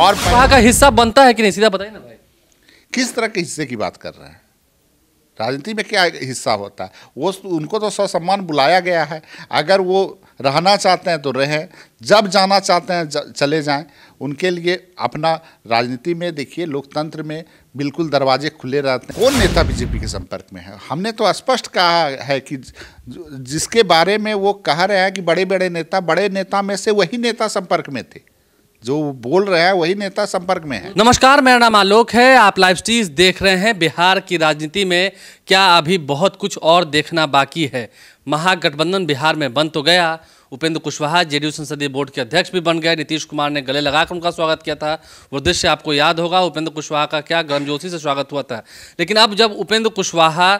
और वहाँ का हिस्सा बनता है कि नहीं सीधा बताइए ना भाई किस तरह के हिस्से की बात कर रहे हैं राजनीति में क्या हिस्सा होता है वो उनको तो ससम्मान बुलाया गया है अगर वो रहना चाहते हैं तो रहें जब जाना चाहते हैं चले जाएं उनके लिए अपना राजनीति में देखिए लोकतंत्र में बिल्कुल दरवाजे खुले रहते हैं कौन नेता बीजेपी के संपर्क में है हमने तो स्पष्ट कहा है कि जिसके बारे में वो कह रहे हैं कि बड़े बड़े नेता बड़े नेता में से वही नेता संपर्क में थे जो बोल रहे हैं वही नेता संपर्क में है नमस्कार मेरा नाम आलोक है आप लाइव स्टीज देख रहे हैं बिहार की राजनीति में क्या अभी बहुत कुछ और देखना बाकी है महागठबंधन बिहार में बन तो गया उपेंद्र कुशवाहा जेडीयू संसदीय बोर्ड के अध्यक्ष भी बन गए नीतीश कुमार ने गले लगाकर उनका स्वागत किया था वो दृश्य आपको याद होगा उपेंद्र कुशवाहा का क्या गर्मजोशी से स्वागत हुआ था लेकिन अब जब उपेंद्र कुशवाहा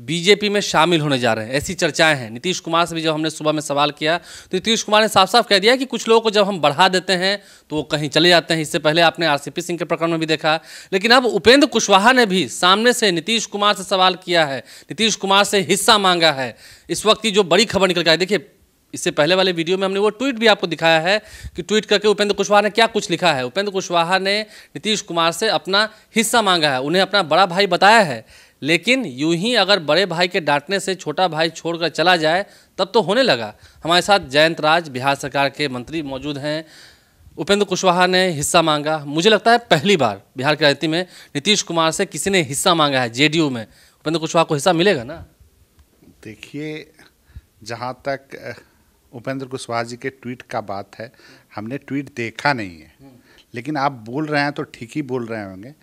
बीजेपी में शामिल होने जा रहे हैं ऐसी चर्चाएं हैं नीतीश कुमार से भी जब हमने सुबह में सवाल किया तो नीतीश कुमार ने साफ साफ कह दिया कि कुछ लोगों को जब हम बढ़ा देते हैं तो वो कहीं चले जाते हैं इससे पहले आपने आरसीपी सिंह के प्रकरण में भी देखा लेकिन अब उपेंद्र कुशवाहा ने भी सामने से नीतीश कुमार से सवाल किया है नीतीश कुमार से हिस्सा मांगा है इस वक्त की जो बड़ी खबर निकल गया देखिए इससे पहले वाले वीडियो में हमने वो ट्वीट भी आपको दिखाया है कि ट्वीट करके उपेंद्र कुशवाहा ने क्या कुछ लिखा है उपेंद्र कुशवाहा ने नीतीश कुमार से अपना हिस्सा मांगा है उन्हें अपना बड़ा भाई बताया है लेकिन यूं ही अगर बड़े भाई के डांटने से छोटा भाई छोड़कर चला जाए तब तो होने लगा हमारे साथ जयंत राज बिहार सरकार के मंत्री मौजूद हैं उपेंद्र कुशवाहा ने हिस्सा मांगा मुझे लगता है पहली बार बिहार की राजनीति में नीतीश कुमार से किसी ने हिस्सा मांगा है जेडीयू में उपेंद्र कुशवाहा को हिस्सा मिलेगा ना देखिए जहाँ तक उपेंद्र कुशवाहा जी के ट्वीट का बात है हमने ट्वीट देखा नहीं है हम्म। लेकिन आप बोल रहे हैं तो ठीक ही बोल रहे होंगे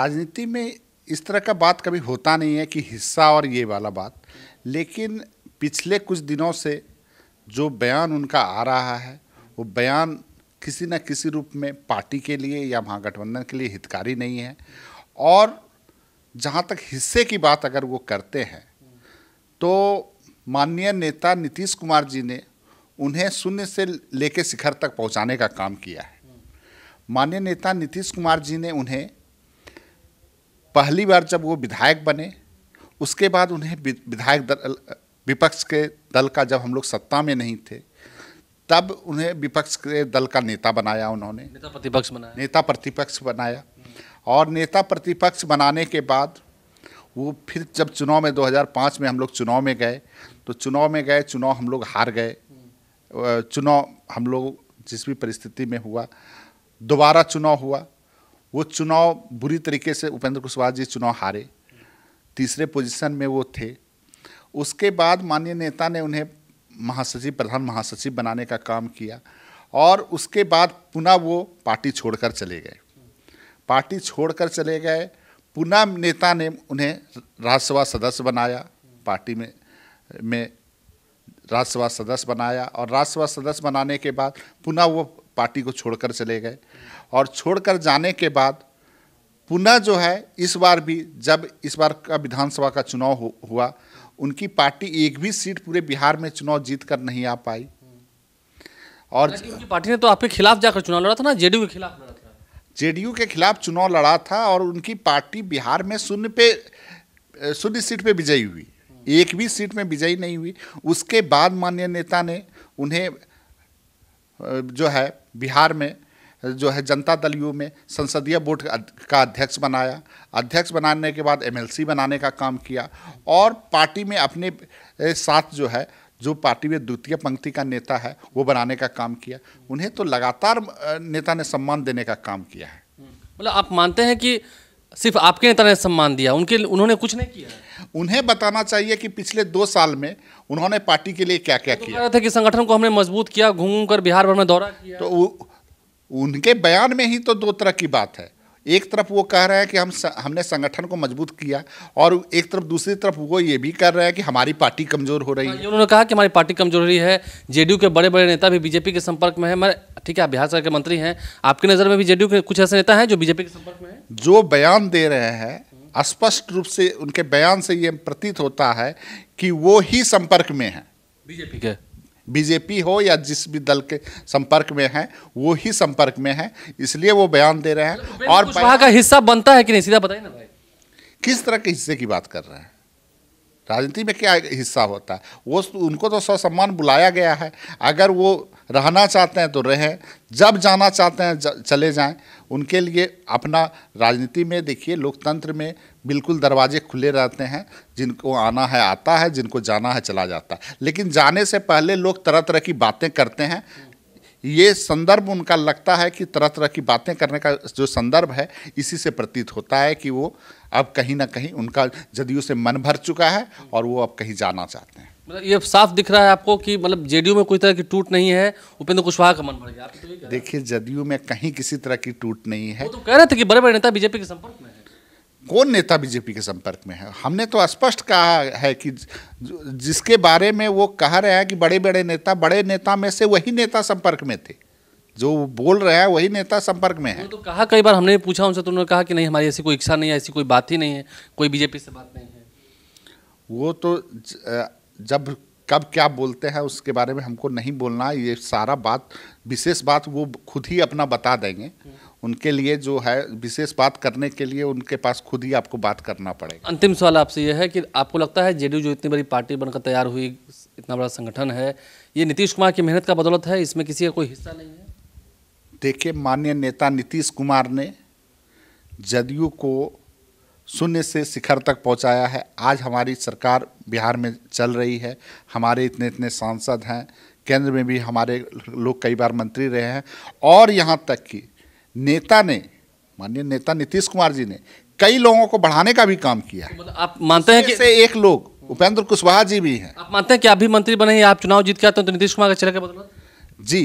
राजनीति में इस तरह का बात कभी होता नहीं है कि हिस्सा और ये वाला बात लेकिन पिछले कुछ दिनों से जो बयान उनका आ रहा है वो बयान किसी न किसी रूप में पार्टी के लिए या महागठबंधन के लिए हितकारी नहीं है और जहाँ तक हिस्से की बात अगर वो करते हैं तो माननीय नेता नीतीश कुमार जी ने उन्हें शून्य से लेके शिखर तक पहुँचाने का काम किया है माननीय नेता नीतीश कुमार जी ने उन्हें पहली बार जब वो विधायक बने उसके बाद उन्हें विधायक दल विपक्ष के दल का जब हम लोग सत्ता में नहीं थे तब उन्हें विपक्ष के दल का नेता बनाया उन्होंने नेता प्रतिपक्ष बनाया नेता प्रतिपक्ष बनाया और नेता प्रतिपक्ष बनाने के बाद वो फिर जब चुनाव में 2005 में हम लोग चुनाव में गए तो चुनाव में गए चुनाव हम लोग हार गए चुनाव हम लोग जिस भी परिस्थिति में हुआ दोबारा चुनाव हुआ वो चुनाव बुरी तरीके से उपेंद्र कुशवाहा जी चुनाव हारे तीसरे पोजीशन में वो थे उसके बाद माननीय नेता ने उन्हें महासचिव प्रधान महासचिव बनाने का काम किया और उसके बाद पुनः वो पार्टी छोड़कर चले गए पार्टी छोड़कर चले गए पुनः नेता ने उन्हें राज्यसभा सदस्य बनाया पार्टी में में राज्यसभा सदस्य बनाया और राज्यसभा सदस्य बनाने के बाद पुनः वो पार्टी को छोड़कर चले गए और छोड़कर जाने के बाद पुनः जो है इस बार भी जब इस बार का विधानसभा का चुनाव हुआ उनकी पार्टी एक भी सीट पूरे बिहार में चुनाव जीत कर नहीं आ पाई और उनकी पार्टी ने तो आपके खिलाफ जाकर चुनाव लड़ा था ना जेडीयू के खिलाफ लड़ा था जेडीयू के खिलाफ चुनाव लड़ा था और उनकी पार्टी बिहार में शून्य पे शून्य सीट पे विजयी हुई एक भी सीट में विजयी नहीं हुई उसके बाद माननीय नेता ने उन्हें जो है बिहार में जो है जनता दल यू में संसदीय बोर्ड का अध्यक्ष बनाया अध्यक्ष बनाने के बाद एमएलसी बनाने का काम किया और पार्टी में अपने साथ जो है जो पार्टी में द्वितीय पंक्ति का नेता है वो बनाने का काम किया उन्हें तो लगातार नेता ने सम्मान देने का काम किया है मतलब आप मानते हैं कि सिर्फ आपके नेता ने सम्मान दिया उनके उन्होंने कुछ नहीं किया है उन्हें बताना चाहिए कि पिछले दो साल में उन्होंने पार्टी के लिए क्या क्या तो किया था कि संगठन को हमने मजबूत किया घूम घूम कर बिहार भर में दौरा किया तो उनके बयान में ही तो दो तरह की बात है एक तरफ वो कह रहे हैं कि हम हमने संगठन को मजबूत किया और एक तरफ दूसरी तरफ वो ये भी कर रहे हैं कि हमारी पार्टी कमजोर हो रही हाँ, है उन्होंने कहा कि हमारी पार्टी कमजोर रही है जेडीयू के बड़े बड़े नेता भी बीजेपी के संपर्क में है मैं ठीक है आप बिहार सरकार के मंत्री हैं आपकी नज़र में भी जेडीयू के कुछ ऐसे नेता हैं जो बीजेपी के संपर्क में है जो बयान दे रहे हैं स्पष्ट रूप से उनके बयान से ये प्रतीत होता है कि वो ही संपर्क में हैं बीजेपी के बीजेपी हो या जिस भी दल के संपर्क में हैं वो ही संपर्क में हैं इसलिए वो बयान दे रहे हैं मतलब और कुशवाहा का हिस्सा बनता है कि नहीं सीधा बताइए ना भाई किस तरह के हिस्से की बात कर रहे हैं राजनीति में क्या हिस्सा होता है वो उनको तो सम्मान बुलाया गया है अगर वो रहना चाहते हैं तो रहें जब जाना चाहते हैं चले जाएं उनके लिए अपना राजनीति में देखिए लोकतंत्र में बिल्कुल दरवाजे खुले रहते हैं जिनको आना है आता है जिनको जाना है चला जाता है लेकिन जाने से पहले लोग तरह तरह की बातें करते हैं ये संदर्भ उनका लगता है कि तरह तरह की बातें करने का जो संदर्भ है इसी से प्रतीत होता है कि वो अब कहीं ना कहीं उनका जदयू से मन भर चुका है और वो अब कहीं जाना चाहते हैं मतलब ये साफ दिख रहा है आपको कि मतलब जेडीयू में कोई तरह की टूट नहीं है उपेंद्र कुशवाहा का मन बढ़ गया तो देखिए जदयू में कहीं किसी तरह की टूट नहीं है वो तो कह रहे थे कि बड़े बड़े नेता बीजेपी के संपर्क में है कौन नेता बीजेपी के संपर्क में है हमने तो स्पष्ट कहा है कि जिसके बारे में वो कह रहे हैं कि बड़े बड़े नेता बड़े नेता में से वही नेता संपर्क में थे जो बोल रहे हैं वही नेता संपर्क में है तो कहा कई बार हमने पूछा उनसे तो उन्होंने कहा कि नहीं हमारी ऐसी कोई इच्छा नहीं है ऐसी कोई बात ही नहीं है कोई बीजेपी से बात नहीं है वो तो जब कब क्या बोलते हैं उसके बारे में हमको नहीं बोलना ये सारा बात विशेष बात वो खुद ही अपना बता देंगे उनके लिए जो है विशेष बात करने के लिए उनके पास खुद ही आपको बात करना पड़ेगा अंतिम सवाल आपसे यह है कि आपको लगता है जेडीयू जो इतनी बड़ी पार्टी बनकर तैयार हुई इतना बड़ा संगठन है ये नीतीश कुमार की मेहनत का बदौलत है इसमें किसी का कोई हिस्सा नहीं है देखिए माननीय नेता नीतीश कुमार ने जदयू को शून्य से शिखर तक पहुंचाया है आज हमारी सरकार बिहार में चल रही है हमारे इतने इतने सांसद हैं केंद्र में भी हमारे लोग कई बार मंत्री रहे हैं और यहाँ तक कि नेता ने माननीय नेता नीतीश कुमार जी ने कई लोगों को बढ़ाने का भी काम किया है मतलब आप मानते हैं कि से एक लोग उपेंद्र कुशवाहा जी भी हैं आप मानते हैं कि आप भी मंत्री बने आप चुनाव जीत के आते हैं तो नीतीश कुमार का चेहरा बदला जी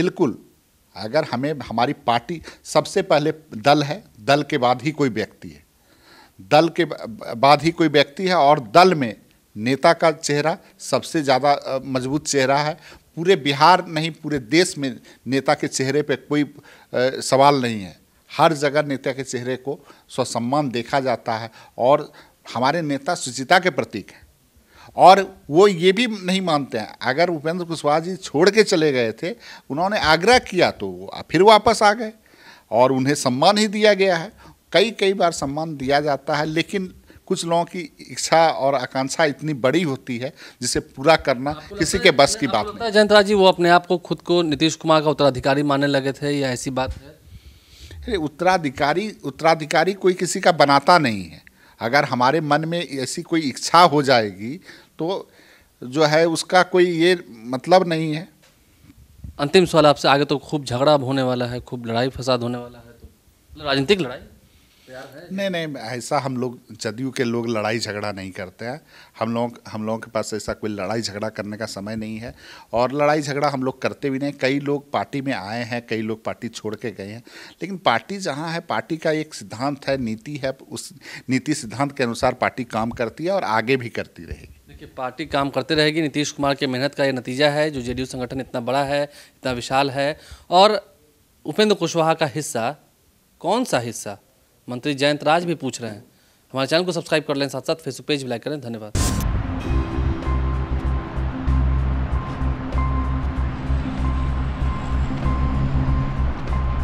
बिल्कुल अगर हमें हमारी पार्टी सबसे पहले दल है दल के बाद ही कोई व्यक्ति है दल के बाद ही कोई व्यक्ति है और दल में नेता का चेहरा सबसे ज़्यादा मजबूत चेहरा है पूरे बिहार नहीं पूरे देश में नेता के चेहरे पे कोई सवाल नहीं है हर जगह नेता के चेहरे को स्वसम्मान देखा जाता है और हमारे नेता शुचिता के प्रतीक हैं और वो ये भी नहीं मानते हैं अगर उपेंद्र कुशवाहा जी छोड़ के चले गए थे उन्होंने आग्रह किया तो फिर वापस आ गए और उन्हें सम्मान ही दिया गया है कई कई बार सम्मान दिया जाता है लेकिन कुछ लोगों की इच्छा और आकांक्षा इतनी बड़ी होती है जिसे पूरा करना किसी के बस की बात नहीं जयंतराज जी वो अपने आप को खुद को नीतीश कुमार का उत्तराधिकारी मानने लगे थे या ऐसी बात है अरे उत्तराधिकारी उत्तराधिकारी कोई किसी का बनाता नहीं है अगर हमारे मन में ऐसी कोई इच्छा हो जाएगी तो जो है उसका कोई ये मतलब नहीं है अंतिम सवाल आपसे आगे तो खूब झगड़ा होने वाला है खूब लड़ाई फसाद होने वाला है तो राजनीतिक लड़ाई नहीं नहीं ऐसा हम लोग जदयू के लोग लड़ाई झगड़ा नहीं करते हैं हम लोग हम लोगों के पास ऐसा कोई लड़ाई झगड़ा करने का समय नहीं है और लड़ाई झगड़ा हम लोग करते भी नहीं कई लोग पार्टी में आए हैं कई लोग पार्टी छोड़ के गए हैं लेकिन पार्टी जहां है पार्टी का एक सिद्धांत है नीति है उस नीति सिद्धांत के अनुसार पार्टी काम करती है और आगे भी करती रहेगी देखिए पार्टी काम करते रहेगी नीतीश कुमार के मेहनत का ये नतीजा है जो जेडीयू संगठन इतना बड़ा है इतना विशाल है और उपेंद्र कुशवाहा का हिस्सा कौन सा हिस्सा मंत्री जयंत राज भी पूछ रहे हैं हमारे चैनल को सब्सक्राइब कर लें साथ साथ फेसबुक पेज भी लाइक करें धन्यवाद